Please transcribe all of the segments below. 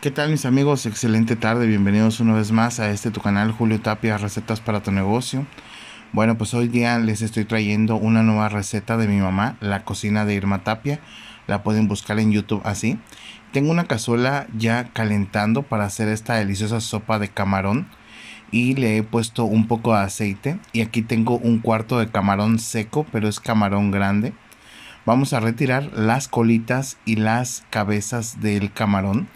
¿Qué tal mis amigos? Excelente tarde, bienvenidos una vez más a este tu canal Julio Tapia, recetas para tu negocio. Bueno, pues hoy día les estoy trayendo una nueva receta de mi mamá, la cocina de Irma Tapia. La pueden buscar en YouTube así. Tengo una cazuela ya calentando para hacer esta deliciosa sopa de camarón y le he puesto un poco de aceite y aquí tengo un cuarto de camarón seco, pero es camarón grande. Vamos a retirar las colitas y las cabezas del camarón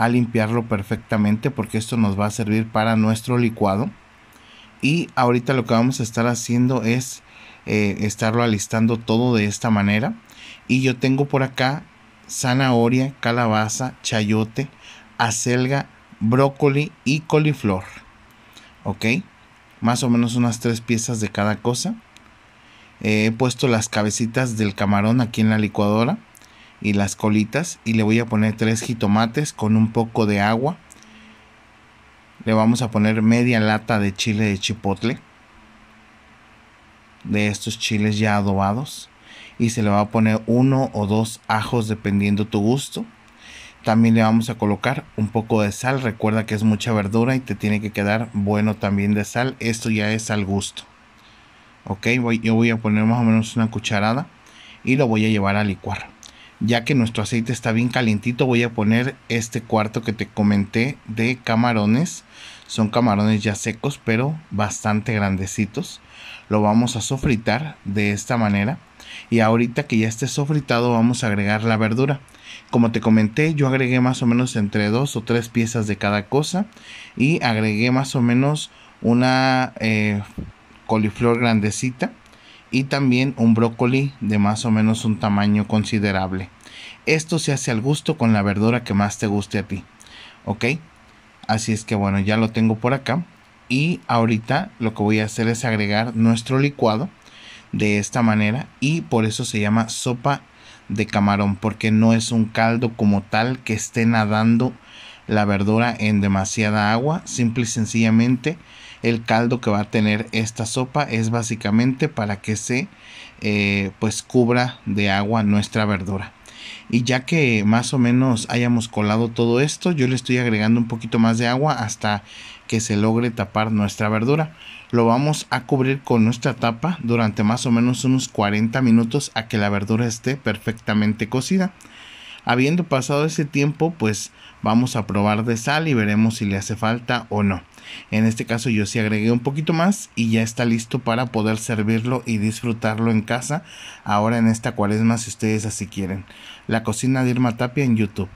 a limpiarlo perfectamente porque esto nos va a servir para nuestro licuado. Y ahorita lo que vamos a estar haciendo es eh, estarlo alistando todo de esta manera. Y yo tengo por acá zanahoria, calabaza, chayote, acelga, brócoli y coliflor. ¿Ok? Más o menos unas tres piezas de cada cosa. Eh, he puesto las cabecitas del camarón aquí en la licuadora y las colitas y le voy a poner tres jitomates con un poco de agua. Le vamos a poner media lata de chile de chipotle. De estos chiles ya adobados. Y se le va a poner uno o dos ajos dependiendo tu gusto. También le vamos a colocar un poco de sal. Recuerda que es mucha verdura y te tiene que quedar bueno también de sal. Esto ya es al gusto. Ok, yo voy a poner más o menos una cucharada y lo voy a llevar a licuar ya que nuestro aceite está bien calientito voy a poner este cuarto que te comenté de camarones son camarones ya secos pero bastante grandecitos lo vamos a sofritar de esta manera y ahorita que ya esté sofritado vamos a agregar la verdura como te comenté yo agregué más o menos entre dos o tres piezas de cada cosa y agregué más o menos una eh, coliflor grandecita y también un brócoli de más o menos un tamaño considerable. Esto se hace al gusto con la verdura que más te guste a ti. ¿Ok? Así es que bueno, ya lo tengo por acá. Y ahorita lo que voy a hacer es agregar nuestro licuado de esta manera. Y por eso se llama sopa de camarón. Porque no es un caldo como tal que esté nadando la verdura en demasiada agua. Simple y sencillamente el caldo que va a tener esta sopa es básicamente para que se eh, pues cubra de agua nuestra verdura. Y ya que más o menos hayamos colado todo esto, yo le estoy agregando un poquito más de agua hasta que se logre tapar nuestra verdura. Lo vamos a cubrir con nuestra tapa durante más o menos unos 40 minutos a que la verdura esté perfectamente cocida. Habiendo pasado ese tiempo, pues vamos a probar de sal y veremos si le hace falta o no. En este caso yo sí agregué un poquito más y ya está listo para poder servirlo y disfrutarlo en casa ahora en esta cuaresma si ustedes así quieren. La cocina de Irma Tapia en YouTube.